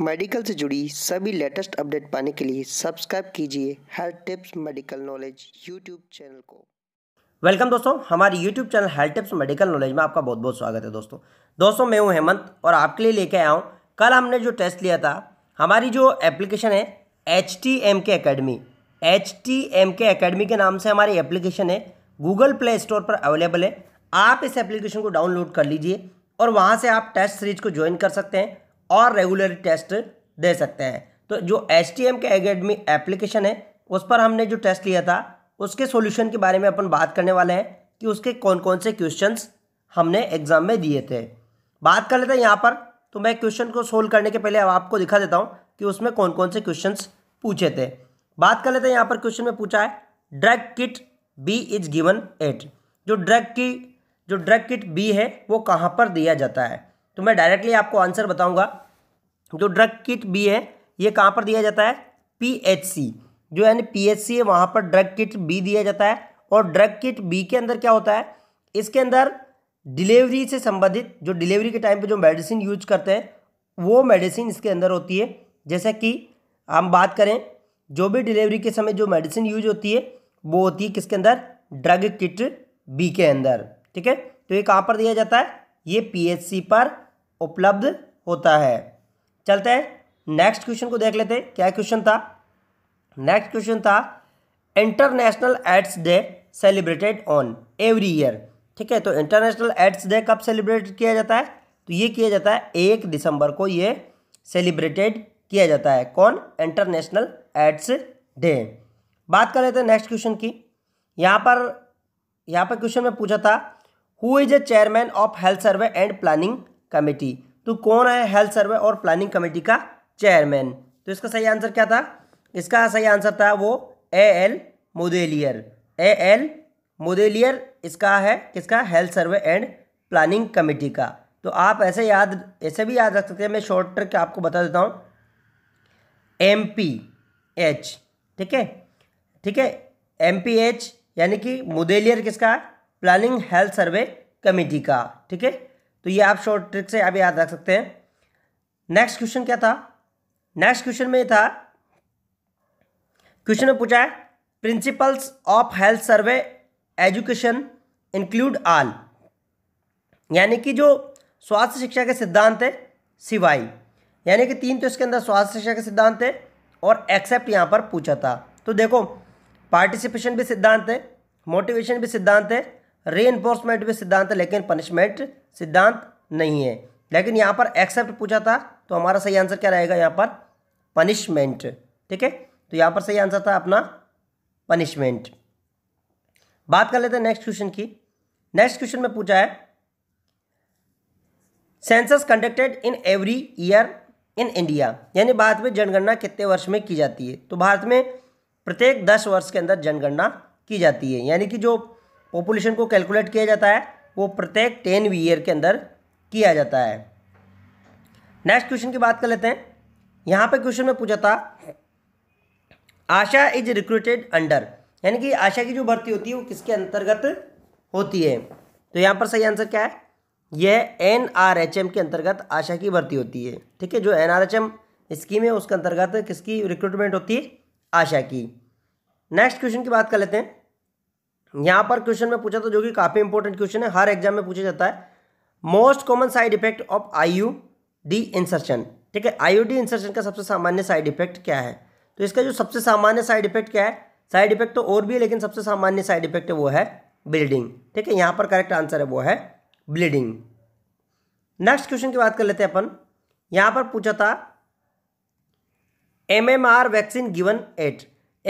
medical से जुड़ी सभी लेटेस्ट अपडेट पाने के लिए सब्सक्राइब कीजिए health tips medical knowledge YouTube channel को वेलकम दोस्तों हमारे YouTube channel health tips medical knowledge में आपका बहुत बहुत स्वागत है दोस्तों दोस्तों मैं हूँ हेमंत और आपके लिए लेके आया हूँ कल हमने जो टेस्ट लिया था हमारी जो एप्लीकेशन है H T M K academy H T M K academy के नाम से हमारी एप्लीकेशन है गूगल प्ले स्टोर पर अवेलेबल है आप इस एप्लीकेशन को डाउनलोड कर लीजिए और वहाँ से आप टेस्ट सीरीज को ज्वाइन कर सकते हैं और रेगुलर टेस्ट दे सकते हैं तो जो S T M K academy application है उस पर हमने जो टेस्ट लिया था उसके सॉल्यूशन के बारे में अपन बात करने वाले हैं कि उसके कौन कौन से क्वेश्चंस हमने एग्जाम में दिए थे बात कर लेते हैं यहाँ पर तो मैं क्वेश्चन को सोल्व करने के पहले अब आपको दिखा देता हूँ कि उसमें कौन कौन से क्वेश्चन पूछे थे बात कर लेते हैं यहाँ पर क्वेश्चन में पूछा है drug kit B is given at जो ड्रग की जो ड्रग किट बी है वो कहाँ पर दिया जाता है तो मैं डायरेक्टली आपको आंसर बताऊंगा जो ड्रग किट बी है ये कहाँ पर दिया जाता है पीएचसी जो है एच पीएचसी है वहाँ पर ड्रग किट बी दिया जाता है और ड्रग किट बी के अंदर क्या होता है इसके अंदर डिलीवरी से संबंधित जो डिलीवरी के टाइम पे जो मेडिसिन यूज करते हैं वो मेडिसिन इसके अंदर होती है जैसे कि हम बात करें जो भी डिलीवरी के समय जो मेडिसिन यूज होती है वो होती है किसके अंदर ड्रग किट बी के अंदर ठीक है तो ये कहाँ पर दिया जाता है ये पीएचसी पर उपलब्ध होता है चलते हैं नेक्स्ट क्वेश्चन को देख लेते हैं क्या क्वेश्चन था नेक्स्ट क्वेश्चन था international AIDS day celebrated on every year ठीक है तो इंटरनेशनल एड्स डे कब सेलिब्रेट किया जाता है तो ये किया जाता है एक दिसंबर को ये सेलिब्रेटेड किया जाता है कौन इंटरनेशनल एड्स डे बात कर लेते हैं नेक्स्ट क्वेश्चन की यहाँ पर यहाँ पर क्वेश्चन में पूछा था who is a chairman of health survey and planning committee तो कौन है हेल्थ सर्वे और प्लानिंग कमेटी का चेयरमैन तो इसका सही आंसर क्या था इसका सही आंसर था वो ए एल मोदेलियर ए एल मोदेलियर इसका है किसका health survey and planning committee का तो आप ऐसे याद ऐसे भी याद रख सकते हैं मैं शॉर्ट ट्रिक आपको बता देता हूँ एम पी एच ठीक है ठीक है एम पी एच यानी कि मुदेलियर किसका प्लानिंग हेल्थ सर्वे कमेटी का ठीक है तो ये आप शॉर्ट ट्रिक से आप याद रख सकते हैं नेक्स्ट क्वेश्चन क्या था नेक्स्ट क्वेश्चन में था क्वेश्चन में पूछा है principles of health survey education include all यानी कि जो स्वास्थ्य शिक्षा के सिद्धांत है सिवाय यानी कि तीन तो इसके अंदर स्वास्थ्य शिक्षा के सिद्धांत है और एक्सेप्ट यहाँ पर पूछा था तो देखो पार्टिसिपेशन भी सिद्धांत है मोटिवेशन भी सिद्धांत है रे इन्फोर्समेंट भी सिद्धांत है लेकिन पनिशमेंट सिद्धांत नहीं है लेकिन यहाँ पर एक्सेप्ट पूछा था तो हमारा सही आंसर क्या रहेगा यहाँ पर पनिशमेंट ठीक है तो यहाँ पर सही आंसर था अपना पनिशमेंट बात कर लेते हैं नेक्स्ट क्वेश्चन की नेक्स्ट क्वेश्चन में पूछा है census conducted in every year in India यानी भारत में जनगणना कितने वर्ष में की जाती है तो भारत में प्रत्येक दस वर्ष के अंदर जनगणना की जाती है यानी कि जो पॉपुलेशन को कैलकुलेट किया जाता है वो प्रत्येक टेन ईयर के अंदर किया जाता है नेक्स्ट क्वेश्चन की बात कर लेते हैं यहाँ पे क्वेश्चन में पूछा था आशा इज रिक्रूटेड अंडर यानी कि आशा की जो भर्ती होती है वो किसके अंतर्गत होती है तो यहाँ पर सही आंसर क्या है यह एन आर एच एम के अंतर्गत आशा की भर्ती होती है ठीक है जो N R H M scheme है उसके अंतर्गत किसकी रिक्रूटमेंट होती है आशा की नेक्स्ट क्वेश्चन की बात कर लेते हैं यहाँ पर क्वेश्चन में पूछा था जो कि काफ़ी इंपॉर्टेंट क्वेश्चन है हर एग्जाम में पूछा जाता है most common side effect of I U D insertion ठीक है आयु डी इंसर्शन का सबसे सामान्य साइड इफेक्ट क्या है तो इसका जो सबसे सामान्य साइड इफेक्ट क्या है साइड इफेक्ट तो और भी है लेकिन सबसे सामान्य साइड इफेक्ट वो है ब्लीडिंग ठीक है यहां पर करेक्ट आंसर है वो है ब्लीडिंग नेक्स्ट क्वेश्चन की बात कर लेते हैं अपन यहां पर पूछा था M M R vaccine given at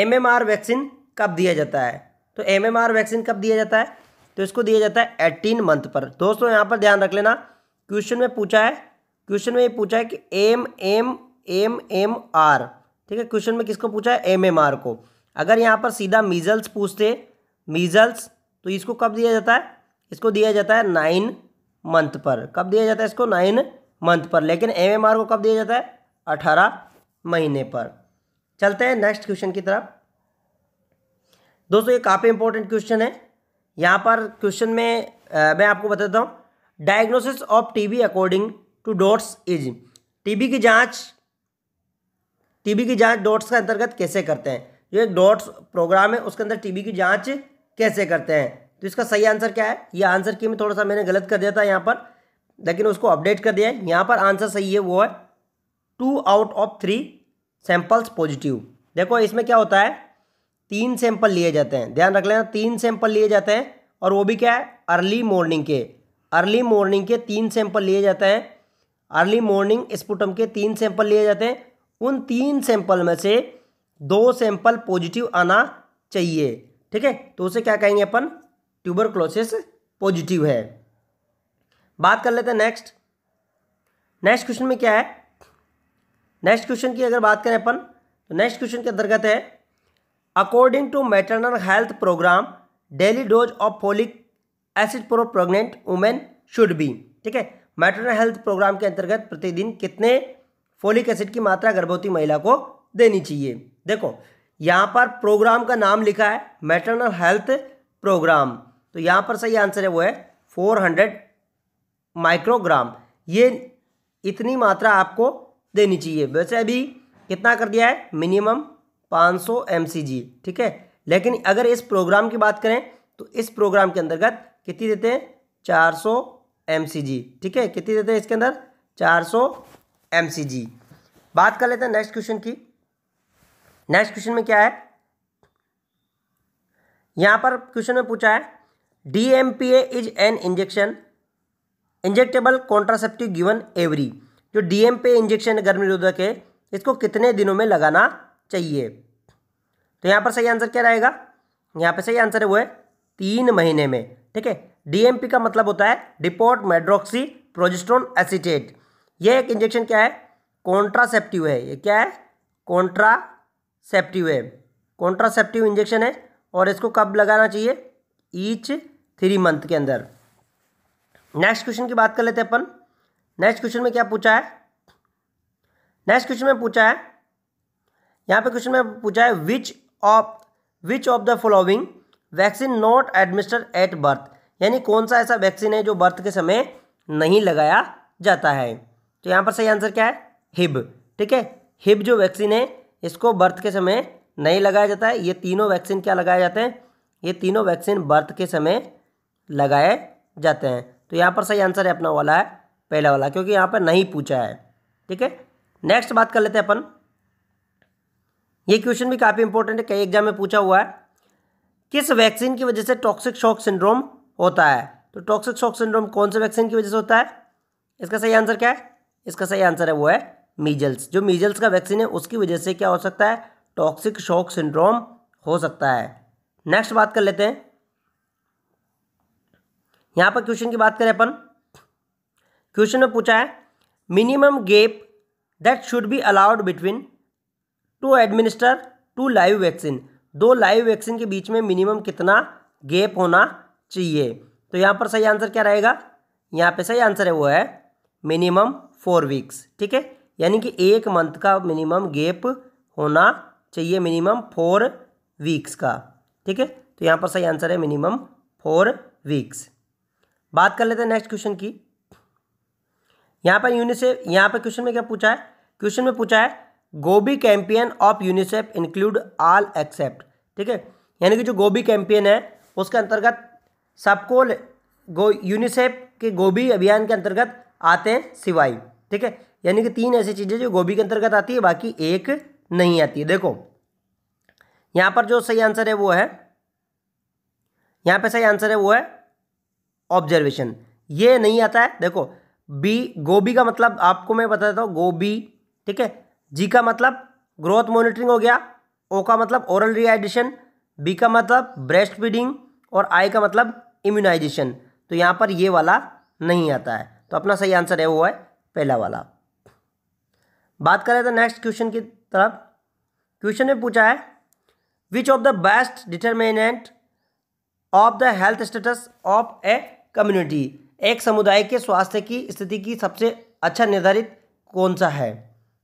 M M R vaccine कब दिया जाता है तो एम वैक्सीन कब दिया जाता है तो इसको दिया जाता है एटीन मंथ पर दोस्तों यहाँ पर ध्यान रख लेना क्वेश्चन में पूछा है क्वेश्चन में ये पूछा है कि M M M M R ठीक है क्वेश्चन में किसको पूछा है एम एम आर को अगर यहाँ पर सीधा मीजल्स पूछते मीजल्स तो इसको कब दिया जाता है इसको दिया जाता है नाइन मंथ पर कब दिया जाता है इसको नाइन मंथ पर लेकिन एम एम आर को कब दिया जाता है अठारह महीने पर चलते हैं नेक्स्ट क्वेश्चन की तरफ दोस्तों ये काफ़ी इंपॉर्टेंट क्वेश्चन है यहाँ पर क्वेश्चन में आ, मैं आपको बताता हूँ diagnosis of TB according to DOTS is TB की जांच टीबी की जांच डॉट्स के अंतर्गत कैसे करते हैं जो एक डॉट्स प्रोग्राम है उसके अंदर टीबी की जांच कैसे करते हैं तो इसका सही आंसर क्या है ये आंसर की मैं थोड़ा सा मैंने गलत कर दिया था यहाँ पर लेकिन उसको अपडेट कर दिया है यहाँ पर आंसर सही है वो है two out of three samples positive देखो इसमें क्या होता है तीन सैंपल लिए जाते हैं ध्यान रख लेना तीन सैंपल लिए जाते हैं और वो भी क्या है अर्ली मॉर्निंग के अर्ली मॉर्निंग के तीन सैंपल लिए जाते हैं अर्ली मॉर्निंग स्पुटम के तीन सैंपल लिए जाते हैं उन तीन सैंपल में से दो सैंपल पॉजिटिव आना चाहिए ठीक है तो उसे क्या कहेंगे अपन ट्यूबर क्लोसिस पॉजिटिव है बात कर लेते हैं नेक्स्ट नेक्स्ट क्वेश्चन में क्या है नेक्स्ट क्वेश्चन की अगर बात करें अपन तो नेक्स्ट क्वेश्चन के अंतर्गत है according to maternal health program daily dose of folic acid pro pregnant women should be ठीक है मैटरनल हेल्थ प्रोग्राम के अंतर्गत प्रतिदिन कितने फोलिक एसिड की मात्रा गर्भवती महिला को देनी चाहिए देखो यहाँ पर प्रोग्राम का नाम लिखा है मैटरनल हेल्थ प्रोग्राम तो यहाँ पर सही आंसर है वो है फोर हंड्रेड माइक्रोग्राम ये इतनी मात्रा आपको देनी चाहिए वैसे अभी कितना कर दिया है मिनिमम पाँच सौ ठीक है लेकिन अगर इस प्रोग्राम की बात करें तो इस प्रोग्राम के अंतर्गत कितनी देते हैं चार सौ ठीक है कितनी देते हैं इसके अंदर चार सौ बात कर लेते हैं नेक्स्ट क्वेश्चन की नेक्स्ट क्वेश्चन में क्या है यहाँ पर क्वेश्चन में पूछा है D M P as is an injection injectable contraceptive given every जो डी एम पी इंजेक्शन गर्मी रोधक है इसको कितने दिनों में लगाना चाहिए तो यहाँ पर सही आंसर क्या रहेगा यहाँ पर सही आंसर है वो है तीन महीने में ठीक है डीएमपी का मतलब होता है डिपोर्ट मेड्रोक्सी प्रोजिस्ट्रोन एसिटेट ये एक इंजेक्शन क्या है कॉन्ट्रासेप्टिव है ये क्या है कॉन्ट्रासेप्टिव है कॉन्ट्रासेप्टिव इंजेक्शन है और इसको कब लगाना चाहिए ईच थ्री मंथ के अंदर नेक्स्ट क्वेश्चन की बात कर लेते हैं अपन नेक्स्ट क्वेश्चन में क्या पूछा है नेक्स्ट क्वेश्चन में पूछा है यहाँ पे क्वेश्चन में पूछा है which of which of the following vaccine not administer at birth यानी कौन सा ऐसा वैक्सीन है जो बर्थ के समय नहीं लगाया जाता है तो यहाँ पर सही आंसर क्या है हिब ठीक है हिब जो वैक्सीन है इसको बर्थ के समय नहीं लगाया जाता है ये तीनों वैक्सीन क्या लगाए जाते हैं ये तीनों वैक्सीन बर्थ के समय लगाए जाते हैं तो यहाँ पर सही आंसर है अपना वाला है पहला वाला क्योंकि यहाँ पर नहीं पूछा है ठीक है नेक्स्ट बात कर लेते हैं अपन ये क्वेश्चन भी काफ़ी इंपॉर्टेंट है कई एग्जाम में पूछा हुआ है किस वैक्सीन की वजह से टॉक्सिक शॉक सिंड्रोम होता है तो टॉक्सिक शॉक सिंड्रोम कौन से वैक्सीन की वजह से होता है इसका सही आंसर क्या है इसका सही आंसर है वो है मीजल्स जो मीजल्स का वैक्सीन है उसकी वजह से क्या हो सकता है टॉक्सिक शॉक सिंड्रोम हो सकता है नेक्स्ट बात कर लेते हैं यहाँ पर क्वेश्चन की बात करें अपन क्वेश्चन में पूछा है minimum gap that should be allowed between to administer two live vaccine दो लाइव वैक्सीन के बीच में मिनिमम कितना गैप होना चाहिए तो यहाँ पर सही आंसर क्या रहेगा यहाँ पे सही आंसर है वो है मिनिमम फोर वीक्स ठीक है यानी कि एक मंथ का मिनिमम गैप होना चाहिए मिनिमम फोर वीक्स का ठीक है तो यहाँ पर सही आंसर है मिनिमम फोर वीक्स बात कर लेते हैं नेक्स्ट क्वेश्चन की यहाँ पर यूनिसेफ यहाँ पर क्वेश्चन में क्या पूछा है क्वेश्चन में पूछा है GOBI campaign of UNICEF include all except ठीक है यानी कि जो गोबी कैंपियन है उसके अंतर्गत सबको गो यूनिसेफ के गोबी अभियान के अंतर्गत आते हैं सिवाय ठीक है यानी कि तीन ऐसी चीज़ें जो गोभी के अंतर्गत आती है बाकी एक नहीं आती है देखो यहाँ पर जो सही आंसर है वो है यहाँ पर सही आंसर है वो है ऑब्जर्वेशन ये नहीं आता है देखो बी गोभी का मतलब आपको मैं बता देता हूँ गोभी ठीक है जी का मतलब ग्रोथ मॉनिटरिंग हो गया ओ का मतलब ओरल रिहाइड्रेशन बी का मतलब ब्रेस्ट फीडिंग और आई का मतलब इम्यूनाइजेशन तो यहाँ पर ये वाला नहीं आता है तो अपना सही आंसर है वो है पहला वाला बात करें तो नेक्स्ट क्वेश्चन की तरफ क्वेश्चन में पूछा है which of the best determinant of the health status of a community एक समुदाय के स्वास्थ्य की स्थिति की सबसे अच्छा निर्धारित कौन सा है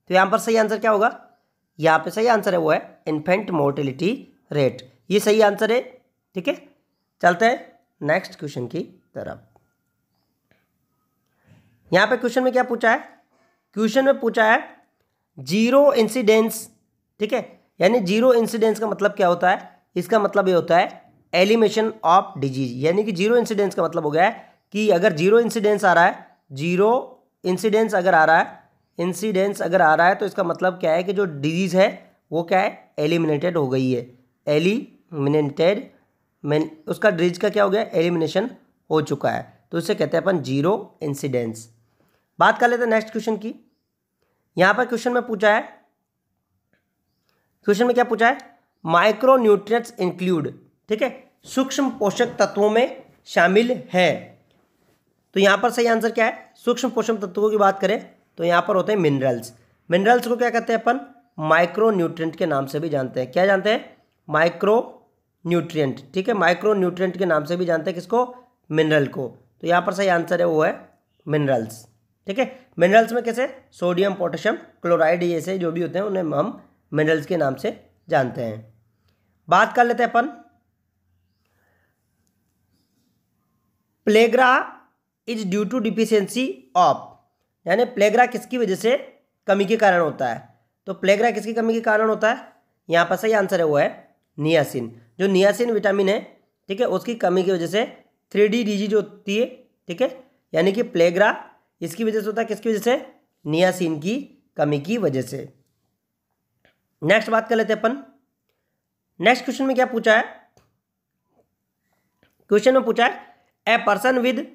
तो यहाँ पर सही आंसर क्या होगा यहाँ पे सही आंसर है वो है इन्फेंट मोर्टिलिटी रेट ये सही आंसर है ठीक है चलते हैं नेक्स्ट क्वेश्चन की तरफ यहाँ पे क्वेश्चन में क्या पूछा है क्वेश्चन में पूछा है जीरो इंसिडेंस ठीक है यानी जीरो इंसिडेंस का मतलब क्या होता है इसका मतलब ये होता है एलिमेशन ऑफ डिजीज यानी कि जीरो इंसिडेंस का मतलब हो गया है कि अगर जीरो इंसिडेंस आ रहा है जीरो इंसिडेंस अगर आ रहा है इंसिडेंस अगर आ रहा है तो इसका मतलब क्या है कि जो डिजीज़ है वो क्या है एलिमिनेटेड हो गई है एलिमिनेटेड मैन उसका डिजीज का क्या हो गया एलिमिनेशन हो चुका है तो इसे कहते हैं अपन जीरो इंसिडेंस बात कर लेते हैं नेक्स्ट क्वेश्चन की यहाँ पर क्वेश्चन में पूछा है क्वेश्चन में क्या पूछा है माइक्रो न्यूट्रिएंट्स इंक्लूड ठीक है सूक्ष्म पोषक तत्वों में शामिल है तो यहाँ पर सही आंसर क्या है सूक्ष्म पोषक तत्वों की बात करें तो यहाँ पर होते हैं मिनरल्स मिनरल्स को क्या कहते हैं अपन माइक्रो न्यूट्रियट के नाम से भी जानते हैं क्या जानते हैं माइक्रो न्यूट्रियट ठीक है माइक्रो न्यूट्रियट के नाम से भी जानते हैं किसको मिनरल को तो यहाँ पर सही आंसर है वो है मिनरल्स ठीक है मिनरल्स में कैसे सोडियम पोटेशियम क्लोराइड ये से जो भी होते हैं उन्हें हम मिनरल्स के नाम से जानते हैं बात कर लेते हैं अपन pellagra is due to deficiency of यानी प्लेगरा किसकी वजह से कमी के कारण होता है तो प्लेगरा किसकी कमी के कारण होता है यहाँ पर सही आंसर है वो है नियासिन जो नियासिन विटामिन है ठीक है उसकी कमी की वजह से थ्री डी डिजीज होती है ठीक है यानी कि प्लेगरा इसकी वजह से होता है किसकी वजह से नियासिन की कमी की वजह से नेक्स्ट बात कर लेते अपन नेक्स्ट क्वेश्चन में क्या पूछा है क्वेश्चन में पूछा है a person with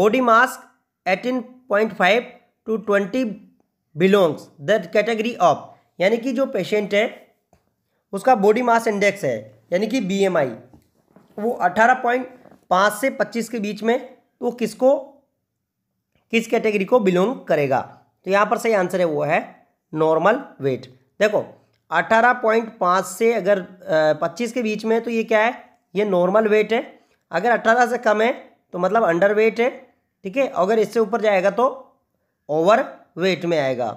body mass eighteen point five to twenty belongs the category of यानी कि जो पेशेंट है उसका बॉडी मास इंडेक्स है यानी कि बीएमआई वो अठारह पॉइंट पाँच से पच्चीस के बीच में तो किसको किस कैटेगरी को बिलोंग करेगा तो यहाँ पर सही आंसर है वो है नॉर्मल वेट देखो अठारह पॉइंट पाँच से अगर पच्चीस के बीच में तो ये क्या है ये नॉर्मल वेट है अगर अट्ठारह से कम है तो मतलब अंडर वेट है ठीक है अगर इससे ऊपर जाएगा तो ओवर वेट में आएगा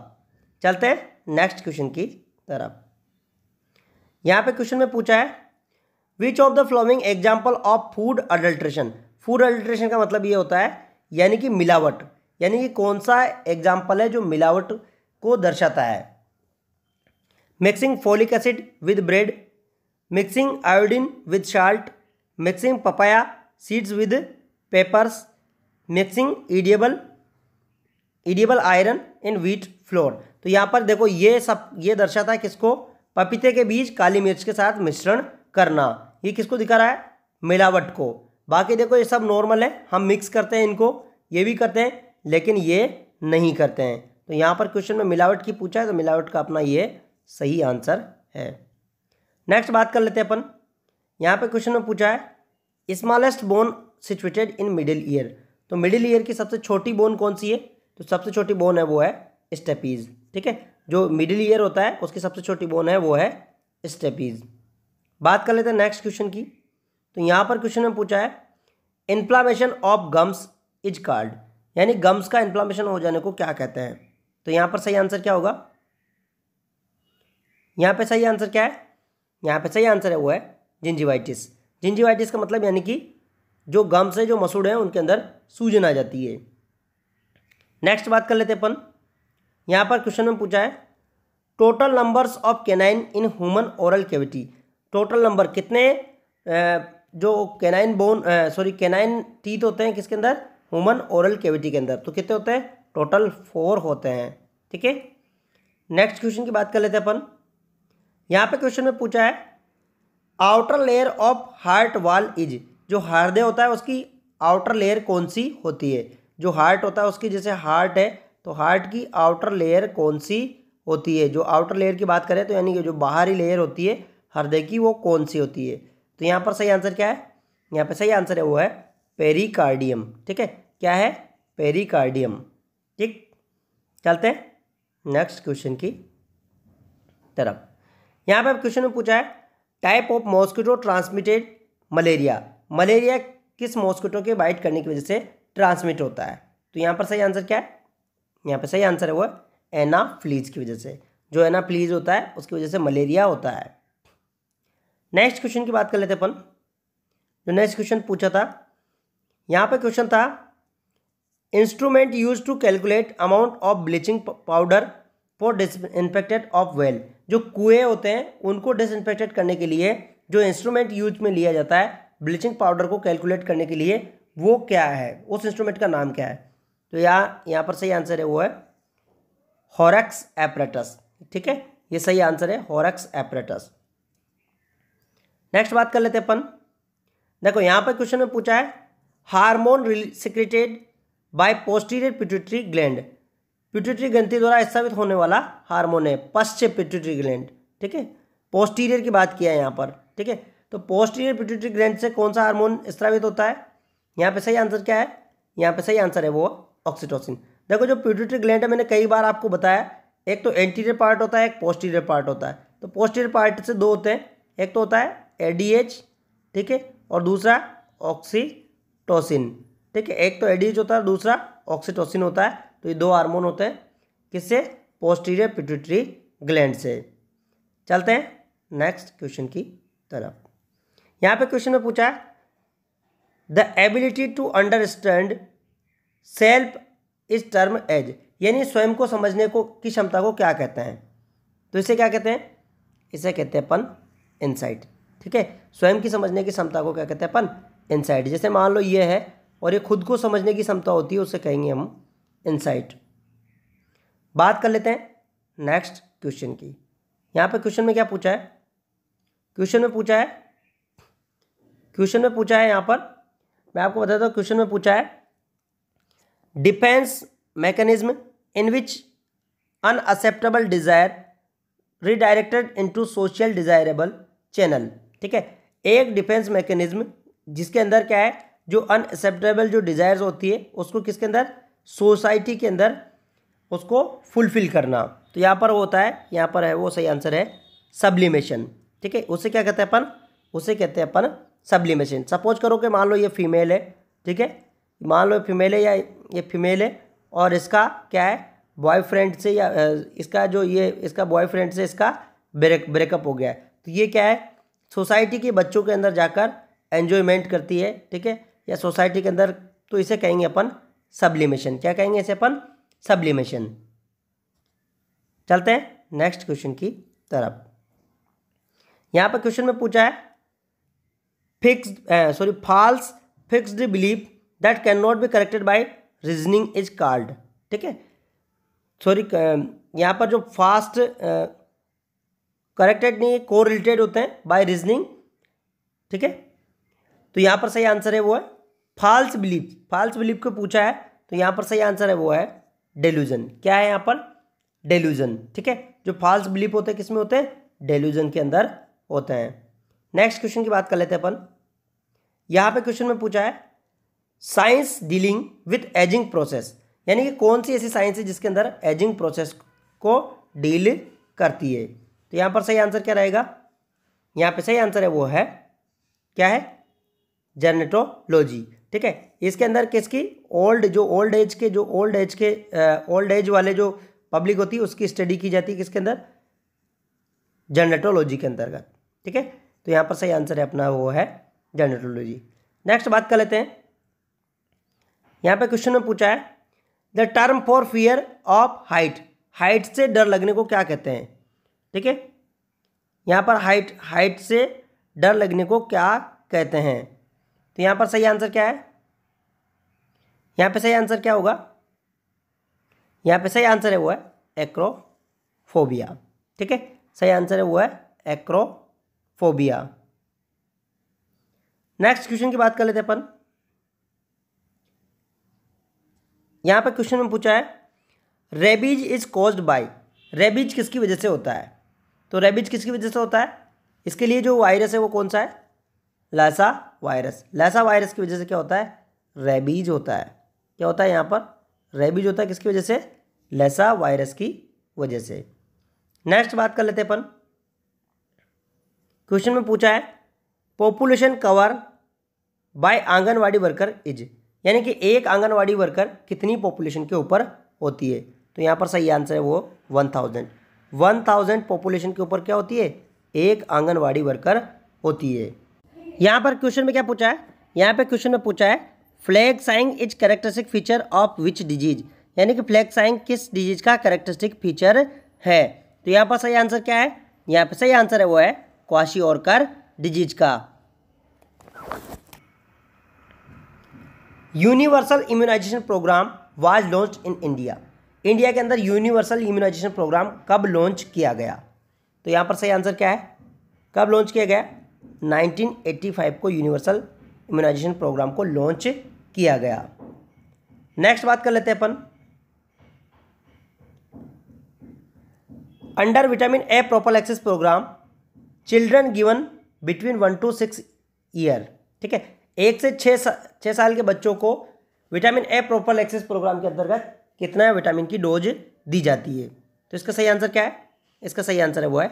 चलते हैं नेक्स्ट क्वेश्चन की तरफ यहाँ पे क्वेश्चन में पूछा है which of the following example of food adulteration food adulteration का मतलब ये होता है यानी कि मिलावट यानी कि कौन सा एग्जाम्पल है जो मिलावट को दर्शाता है mixing folic acid with bread mixing iodine with salt mixing papaya seeds with peppers mixing edible edible iron in wheat flour तो यहाँ पर देखो ये सब ये दर्शाता है किसको पपीते के बीज काली मिर्च के साथ मिश्रण करना ये किसको दिखा रहा है मिलावट को बाकी देखो ये सब नॉर्मल है हम मिक्स करते हैं इनको ये भी करते हैं लेकिन ये नहीं करते हैं तो यहाँ पर क्वेश्चन में मिलावट की पूछा है तो मिलावट का अपना ये सही आंसर है नेक्स्ट बात कर लेते हैं अपन यहाँ पे क्वेश्चन में पूछा है smallest bone situated in middle ear तो मिडिल ईयर की सबसे छोटी बोन कौन सी है तो सबसे छोटी बोन है वो है स्टेपीज ठीक है जो मिडिल ईयर होता है उसकी सबसे छोटी बोन है वो है स्टेपीज बात कर लेते हैं नेक्स्ट क्वेश्चन की तो यहाँ पर क्वेश्चन में पूछा है inflammation of gums is called यानी गम्स का इन्फ्लामेशन हो जाने को क्या कहते हैं तो यहाँ पर सही आंसर क्या होगा यहाँ पे सही आंसर क्या है यहाँ पे सही आंसर है वो है जिंजीवाइटिस जिंजीवाइटिस का मतलब यानी कि जो गम से जो मसूड़ हैं उनके अंदर सूजन आ जाती है नेक्स्ट बात कर लेते अपन यहाँ पर क्वेश्चन में पूछा है total numbers of canine in human oral cavity total number कितने जो canine bone sorry canine teeth होते हैं किसके अंदर ह्यूमन ओरल कैविटी के अंदर तो कितने होते हैं टोटल फोर होते हैं ठीक है नेक्स्ट क्वेश्चन की बात कर लेते हैं अपन यहाँ पर क्वेश्चन में पूछा है outer layer of heart wall is जो हृदय होता है उसकी आउटर लेयर कौन सी होती है जो हार्ट होता है उसकी जैसे हार्ट है तो हार्ट की आउटर लेयर कौन सी होती है जो आउटर लेयर की बात करें तो यानी कि जो बाहरी लेयर होती है हृदय की वो कौन सी होती है तो यहाँ पर सही आंसर क्या है यहाँ पर सही आंसर है वो है पेरिकार्डियम ठीक है क्या है पेरिकार्डियम ठीक चलते हैं नेक्स्ट क्वेश्चन की तरफ यहाँ पर क्वेश्चन में पूछा है type of mosquito transmitted malaria malaria किस मॉस्किटो के बाइट करने की वजह से ट्रांसमिट होता है तो यहाँ पर सही आंसर क्या है यहाँ पर सही आंसर है वो एना फ्लीज की वजह से जो एना फ्लीज होता है उसकी वजह से मलेरिया होता है नेक्स्ट क्वेश्चन की बात कर लेते अपन जो नेक्स्ट क्वेश्चन पूछा था यहाँ पर क्वेश्चन था instrument use to calculate amount of bleaching powder for disinfected of well जो कुएँ होते हैं उनको डिसइनफेक्टेड करने के लिए जो इंस्ट्रूमेंट यूज में लिया जाता है ब्लीचिंग पाउडर को कैलकुलेट करने के लिए वो क्या है उस इंस्ट्रूमेंट का नाम क्या है तो यहाँ यहाँ पर सही आंसर है वो है हॉरक्स एपरेटस ठीक है ये सही आंसर है हॉरक्स एपरेटस नेक्स्ट बात कर लेते अपन देखो यहाँ पर क्वेश्चन में पूछा है hormone secreted by posterior pituitary gland pituitary ग्रंथि द्वारा स्थापित होने वाला हार्मोन है पश्चिम पिट्यूटरी ग्लैंड ठीक है पोस्टीरियर की बात किया है यहाँ पर ठीक है तो पोस्टीरियर पिट्यूटरी ग्रैंड से कौन सा हार्मोन स्त्रावित होता है यहाँ पे सही आंसर क्या है यहाँ पे सही आंसर है वो ऑक्सीटोसिन देखो जो पिट्यूटरी ग्लैंड है मैंने कई बार आपको बताया एक तो एंटीरियर पार्ट होता है एक पोस्टीरियर पार्ट होता है तो पोस्टीरियर पार्ट से दो होते हैं एक तो होता है एडीएच ठीक है और दूसरा ऑक्सीटोसिन ठीक है एक तो एडीएच होता है दूसरा ऑक्सीटोसिन होता है तो ये दो हार्मोन होते हैं किससे पोस्टीरियर पिट्यूटरी ग्लैंड से चलते हैं नेक्स्ट क्वेश्चन की तरफ यहां पे क्वेश्चन में पूछा है the ability to understand self is term as यानी स्वयं को समझने को की क्षमता को क्या कहते हैं तो इसे क्या कहते हैं इसे कहते हैं अपन इनसाइट ठीक है स्वयं की समझने की क्षमता को क्या कहते हैं अपन इनसाइट जैसे मान लो ये है और ये खुद को समझने की क्षमता होती है उसे कहेंगे हम इनसाइट बात कर लेते हैं नेक्स्ट क्वेश्चन की यहाँ पे क्वेश्चन में क्या पूछा है क्वेश्चन में पूछा है क्वेश्चन में पूछा है यहाँ पर मैं आपको बताता हूँ क्वेश्चन में पूछा है defence mechanism in which unacceptable desire redirected into social desirable channel ठीक है एक डिफेंस मैकेनिज्म जिसके अंदर क्या है जो अनएक्सेप्टेबल जो डिजायर्स होती है उसको किसके अंदर सोसाइटी के अंदर उसको फुलफिल करना तो यहाँ पर वो होता है यहाँ पर है वो सही आंसर है सब्लिमेशन ठीक है उसे क्या कहते हैं अपन उसे कहते हैं अपन सब्लिमेशन सपोज करो कि मान लो ये फीमेल है ठीक है मान लो फीमेल है या ये फीमेल है और इसका क्या है बॉयफ्रेंड से या इसका जो ये इसका बॉयफ्रेंड से इसका ब्रेक ब्रेकअप हो गया है तो ये क्या है सोसाइटी के बच्चों के अंदर जाकर एन्जॉयमेंट करती है ठीक है या सोसाइटी के अंदर तो इसे कहेंगे अपन सब्लिमेशन क्या कहेंगे इसे अपन सब्लिमेशन चलते हैं नेक्स्ट क्वेश्चन की तरफ यहाँ पर क्वेश्चन में पूछा है fix sorry false fixed believe that can not be corrected by reasoning is called ठीक है सॉरी um, यहाँ पर जो फास्ट करेक्टेड uh, नहीं है को रिलेटेड होते हैं बाई रीजनिंग ठीक है तो यहाँ पर सही आंसर है वो है फॉल्स बिलीव फॉल्स बिलीव को पूछा है तो यहाँ पर सही आंसर है वो है डेल्यूजन क्या है यहाँ पर डेल्यूजन ठीक है जो फॉल्स बिलीव होते हैं किसमें होते हैं डेल्यूजन के अंदर होते हैं नेक्स्ट क्वेश्चन की बात कर लेते हैं अपन यहां पे क्वेश्चन में पूछा है science dealing with ageing process यानी कि कौन सी ऐसी साइंस है जिसके अंदर एजिंग प्रोसेस को डील करती है तो यहां पर सही आंसर क्या रहेगा यहां पे सही आंसर है वो है क्या है जर्नेटोलॉजी ठीक है इसके अंदर किसकी ओल्ड जो ओल्ड एज के जो ओल्ड एज के ओल्ड एज वाले जो पब्लिक होती है उसकी स्टडी की जाती है किसके अंदर जर्नेटोलॉजी के अंतर्गत ठीक है तो यहां पर सही आंसर है अपना वो है जेनेटोलॉजी नेक्स्ट बात कर लेते हैं यहाँ पे क्वेश्चन में पूछा है the term for fear of height height से डर लगने को क्या कहते हैं ठीक है यहाँ पर हाइट हाइट से डर लगने को क्या कहते हैं तो यहाँ पर सही आंसर क्या है यहाँ पे सही आंसर क्या होगा यहाँ पे सही आंसर है वो है एक्रोफोबिया ठीक है सही आंसर है वो है एक्रोफोबिया नेक्स्ट क्वेश्चन की बात कर लेते अपन यहाँ पर क्वेश्चन में पूछा है rabies is caused by rabies किसकी वजह से होता है तो रेबीज किसकी वजह से होता है इसके लिए जो वायरस है वो कौन सा है लैसा वायरस लैसा वायरस की वजह से क्या होता है रेबीज होता है क्या होता है यहाँ पर रेबीज होता है किसकी वजह से लैसा वायरस की वजह से नेक्स्ट बात कर लेते हैं अपन क्वेश्चन में पूछा है population cover by anganwadi worker is यानी कि एक आंगनवाड़ी वर्कर कितनी पॉपुलेशन के ऊपर होती है तो यहाँ पर सही आंसर है वो one thousand one thousand population के ऊपर क्या होती है एक आंगनवाड़ी वर्कर होती है यहाँ पर क्वेश्चन में क्या पूछा है यहाँ पर क्वेश्चन में पूछा है फ्लैग साइंग is characteristic feature of which disease यानी कि फ्लैग साइंग किस डिजीज का करेक्टरिस्टिक फीचर है तो यहाँ पर सही आंसर क्या है यहाँ पर सही आंसर है वो है क्वाशी और कर डिजीज का universal immunization programme was launch in India India के अंदर यूनिवर्सल इम्यूनाइजेशन प्रोग्राम कब लॉन्च किया गया तो यहां पर सही आंसर क्या है कब लॉन्च किया गया 1985 को यूनिवर्सल इम्यूनाइजेशन प्रोग्राम को लॉन्च किया गया नेक्स्ट बात कर लेते हैं अपन under vitamin A prophylaxis programme children given between one to six year ठीक है एक से छः सा, छः साल के बच्चों को vitamin A prophylaxis programme के अंतर्गत कितना विटामिन की डोज दी जाती है तो इसका सही आंसर क्या है इसका सही आंसर है वो है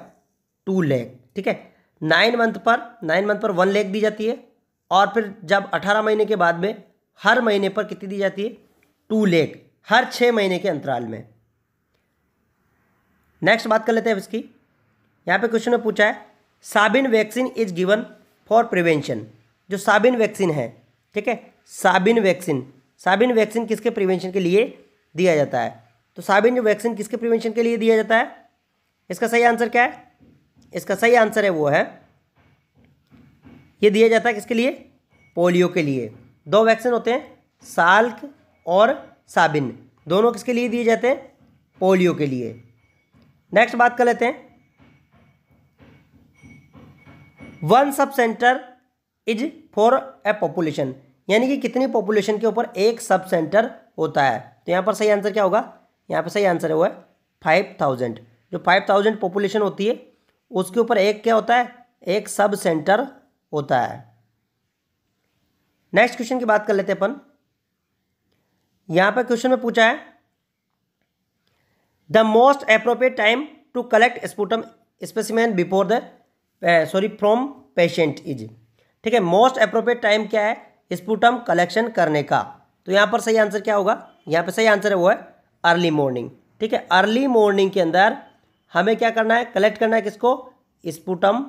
टू लेख ठीक है नाइन मंथ पर नाइन मंथ पर वन लेख दी जाती है और फिर जब अठारह महीने के बाद में हर महीने पर कितनी दी जाती है टू लेख हर छः महीने के अंतराल में नेक्स्ट बात कर लेते हैं इसकी यहाँ पे क्वेश्चन में पूछा है Sabin vaccine is given for prevention जो साबिन वैक्सीन है ठीक है साबिन वैक्सीन साबिन वैक्सीन किसके प्रिवेंशन के लिए दिया जाता है तो साबिन वैक्सीन किसके प्रिवेंशन के लिए दिया जाता है इसका सही आंसर क्या है इसका सही आंसर है वो है ये दिया जाता है किसके लिए पोलियो के लिए दो वैक्सीन होते हैं साल्क और साबिन दोनों किसके लिए दिए जाते हैं पोलियो के लिए नेक्स्ट बात कर लेते हैं one sub centre is for a population यानी कि कितनी पॉपुलेशन के ऊपर एक सब सेंटर होता है तो यहाँ पर सही आंसर क्या होगा यहाँ पर सही आंसर है है फाइव थाउजेंड जो फाइव थाउजेंड पॉपुलेशन होती है उसके ऊपर एक क्या होता है एक सब सेंटर होता है नेक्स्ट क्वेश्चन की बात कर लेते अपन यहाँ पर क्वेश्चन में पूछा है the most appropriate time to collect sputum specimen before the sorry from patient is ठीक है मोस्ट अप्रोप्रिएट टाइम क्या है स्पूटम कलेक्शन करने का तो यहाँ पर सही आंसर क्या होगा यहाँ पर सही आंसर है वो है अर्ली मॉर्निंग ठीक है अर्ली मॉर्निंग के अंदर हमें क्या करना है कलेक्ट करना है किसको स्पूटम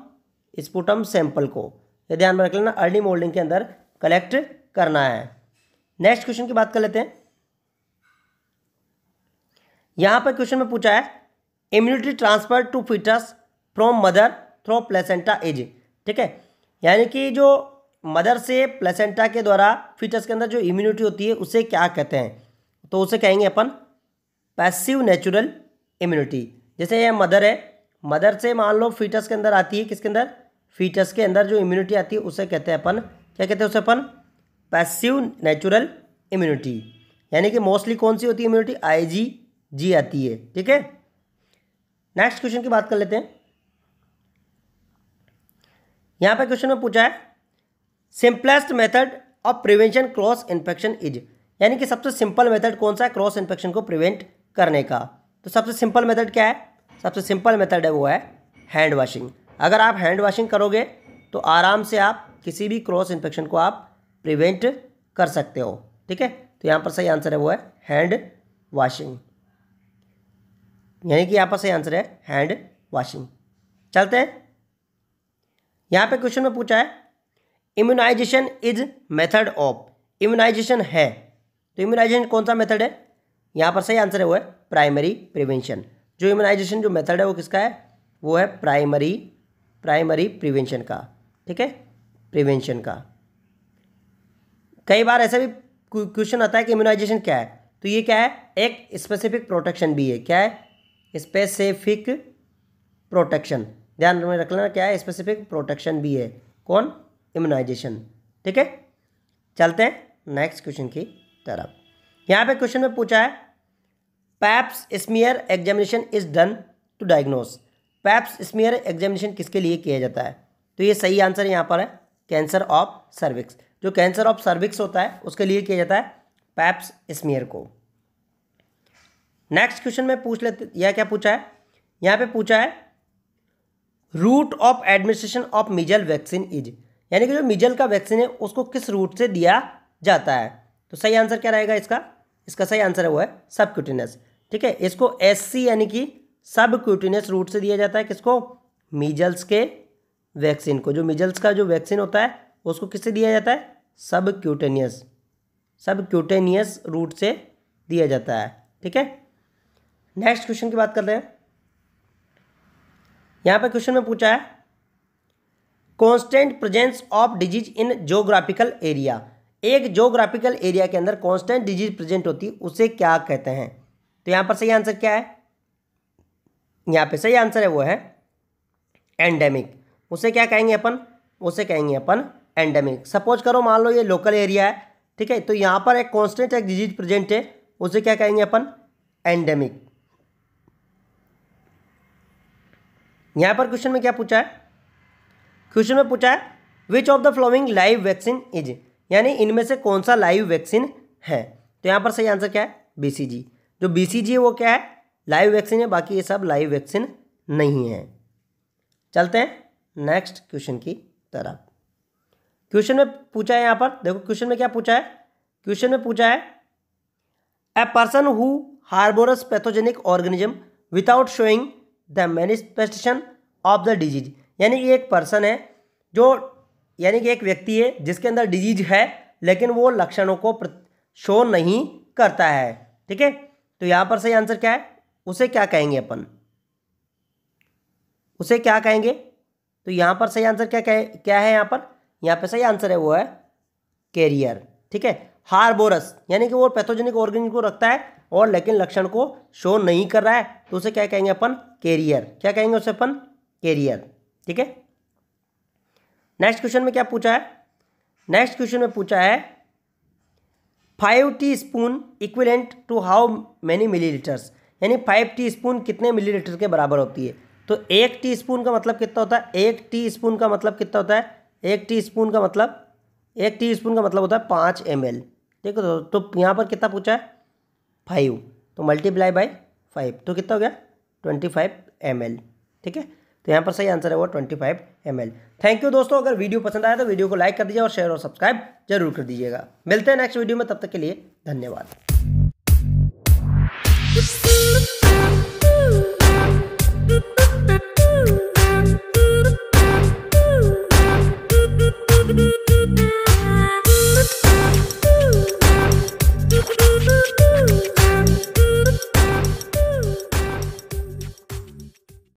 स्पूटम सैंपल को ये ध्यान में रख लेना अर्ली मॉर्निंग के अंदर कलेक्ट करना है नेक्स्ट क्वेश्चन की बात कर लेते हैं यहाँ पर क्वेश्चन में पूछा है immunity transfer to foetus from mother through placenta as ठीक है यानी कि जो मदर से प्लेसेंटा के द्वारा फीटस के अंदर जो इम्यूनिटी होती है उसे क्या कहते हैं तो उसे कहेंगे अपन पैसिव नेचुरल इम्यूनिटी जैसे यह मदर है मदर से मान लो फीटस के अंदर आती है किसके अंदर फीटस के अंदर जो इम्यूनिटी आती है उसे कहते हैं अपन क्या कहते हैं उसे अपन पैसिव नेचुरल इम्यूनिटी यानी कि मोस्टली कौन सी होती है इम्यूनिटी आई जी जी आती है ठीक है नेक्स्ट क्वेश्चन की बात कर लेते हैं यहाँ पे क्वेश्चन में पूछा है simplest method of prevention cross infection is यानी कि सबसे सिंपल मेथड कौन सा है क्रॉस इन्फेक्शन को प्रिवेंट करने का तो सबसे सिंपल मेथड क्या है सबसे सिंपल मेथड है वो है हैंड वॉशिंग अगर आप हैंड वॉशिंग करोगे तो आराम से आप किसी भी क्रॉस इन्फेक्शन को आप प्रिवेंट कर सकते हो ठीक है तो यहाँ पर सही आंसर है वो है हैंड वॉशिंग यानी कि यहाँ पर सही आंसर है हैंड वॉशिंग चलते हैं यहाँ पे क्वेश्चन में पूछा है immunization is method of immunization है तो इम्यूनाइजेशन कौन सा मेथड है यहाँ पर सही आंसर है वो है प्राइमरी प्रिवेंशन जो इम्यूनाइजेशन जो मेथड है वो किसका है वो है प्राइमरी प्राइमरी प्रिवेंशन का ठीक है प्रिवेंशन का कई बार ऐसा भी क्वेश्चन आता है कि इम्यूनाइजेशन क्या है तो ये क्या है एक स्पेसिफिक प्रोटेक्शन भी है क्या है स्पेसिफिक प्रोटेक्शन ध्यान में रख लेना क्या है स्पेसिफिक प्रोटेक्शन भी है कौन इम्यूनाइजेशन ठीक है चलते हैं नेक्स्ट क्वेश्चन की तरफ यहाँ पे क्वेश्चन में पूछा है Pap's smear examination is done to diagnose Pap's smear examination किसके लिए किया जाता है तो ये सही आंसर यहाँ पर है कैंसर ऑफ सर्विक्स जो कैंसर ऑफ सर्विक्स होता है उसके लिए किया जाता है पैप्स स्मियर को नेक्स्ट क्वेश्चन में पूछ लेते यह क्या पूछा है यहाँ पे पूछा है route of administration of measles vaccine is यानी कि जो मिजल का वैक्सीन है उसको किस रूट से दिया जाता है तो सही आंसर क्या रहेगा इसका इसका सही आंसर है वो है सबक्यूटिनस ठीक है इसको एस यानी कि सबक्यूटिनस रूट से दिया जाता है किसको मिजल्स के वैक्सीन को जो मिजल्स का जो वैक्सीन होता है उसको किससे दिया जाता है सबक्यूटेनियस सबक्यूटेनियस रूट से दिया जाता है ठीक है नेक्स्ट क्वेश्चन की बात करते हैं यहां पर क्वेश्चन में पूछा है constant presence of disease in geographical area एक जोग्राफिकल एरिया के अंदर कॉन्स्टेंट डिजीज प्रेजेंट होती है उसे क्या कहते हैं तो यहां पर सही आंसर क्या है यहां पे सही आंसर है वो है एंडेमिक उसे क्या कहेंगे अपन उसे कहेंगे अपन एंडेमिक सपोज करो मान लो ये लोकल एरिया है ठीक है तो यहां पर एक कॉन्स्टेंट एक डिजीज प्रेजेंट है उसे क्या कहेंगे अपन एंडेमिक यहाँ पर क्वेश्चन में क्या पूछा है क्वेश्चन में पूछा है which of the following live vaccine is यानी इनमें से कौन सा लाइव वैक्सीन है तो यहाँ पर सही आंसर क्या है जी जो जी है वो क्या है लाइव वैक्सीन है बाकी ये सब लाइव वैक्सीन नहीं है चलते हैं नेक्स्ट क्वेश्चन की तरफ क्वेश्चन में पूछा है यहाँ पर देखो क्वेश्चन में क्या पूछा है क्वेश्चन में पूछा है a person who harbours pathogenic organism without showing the manifestation of the disease यानी कि एक पर्सन है जो यानी कि एक व्यक्ति है जिसके अंदर डिजीज है लेकिन वो लक्षणों को शो नहीं करता है ठीक है तो यहाँ पर सही आंसर क्या है उसे क्या कहेंगे अपन उसे क्या कहेंगे तो यहाँ पर सही आंसर क्या क्या है यहाँ पर यहाँ पर सही आंसर है वो है कैरियर ठीक है हार्बोरस यानी कि वो पैथोजेनिक ऑर्गेनिक को रखता है और लेकिन लक्षण को शो नहीं कर रहा है तो उसे क्या कहेंगे अपन कैरियर क्या कहेंगे उसे अपन कैरियर ठीक है नेक्स्ट क्वेश्चन में क्या पूछा है नेक्स्ट क्वेश्चन में पूछा है five teaspoon equivalent to how many milli यानी फाइव टी स्पून कितने मिली के बराबर होती है तो एक टी स्पून का मतलब कितना होता है एक टी स्पून का मतलब कितना होता है एक टी स्पून का मतलब एक टीस्पून का मतलब होता है पाँच एम एल ठीक है तो, तो यहाँ पर कितना पूछा है फाइव तो मल्टीप्लाई बाई फाइव तो कितना हो गया ट्वेंटी फाइव एम एल ठीक है तो यहाँ पर सही आंसर है वो twenty five M L thank you दोस्तों अगर वीडियो पसंद आया तो वीडियो को लाइक कर दीजिए और शेयर और सब्सक्राइब जरूर कर दीजिएगा मिलते हैं नेक्स्ट वीडियो में तब तक के लिए धन्यवाद